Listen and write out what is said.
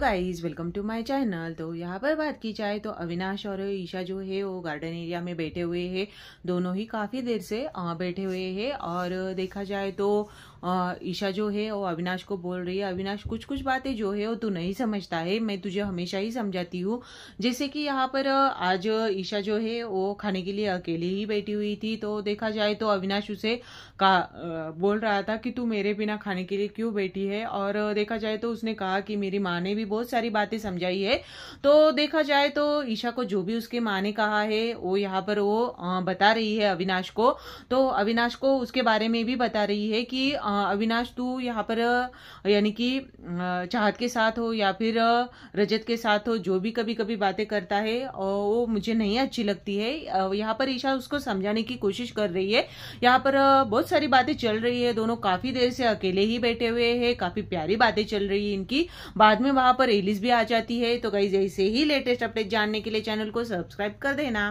guys welcome to my channel तो यहाँ पर बात की जाए तो अविनाश और ईशा जो है वो गार्डन एरिया में बैठे हुए हैं दोनों ही काफ़ी देर से बैठे हुए हैं और देखा जाए तो ईशा जो है वो अविनाश को बोल रही है अविनाश कुछ कुछ बातें जो है वो तू नहीं समझता है मैं तुझे हमेशा ही समझाती हूँ जैसे कि यहाँ पर आज ईशा जो है वो खाने के लिए अकेली ही बैठी हुई थी तो देखा जाए तो अविनाश उसे का बोल रहा था कि तू मेरे बिना खाने के लिए क्यों बैठी है और देखा जाए तो उसने कहा कि मेरी माँ ने भी भी बहुत सारी बातें समझाई है तो देखा जाए तो ईशा को जो भी उसके माँ ने कहा है वो यहाँ पर वो बता रही है अविनाश को तो अविनाश को उसके बारे में भी बता रही है कि अविनाश तू यहाँ पर यानी कि चाहत के साथ हो या फिर रजत के साथ हो जो भी कभी कभी बातें करता है वो मुझे नहीं अच्छी लगती है यहाँ पर ईशा उसको समझाने की कोशिश कर रही है यहाँ पर बहुत सारी बातें चल रही है दोनों काफी देर से अकेले ही बैठे हुए है काफी प्यारी बातें चल रही है इनकी बाद में वहां पर रिलीज भी आ जाती है तो गाइज ऐसे ही लेटेस्ट अपडेट जानने के लिए चैनल को सब्सक्राइब कर देना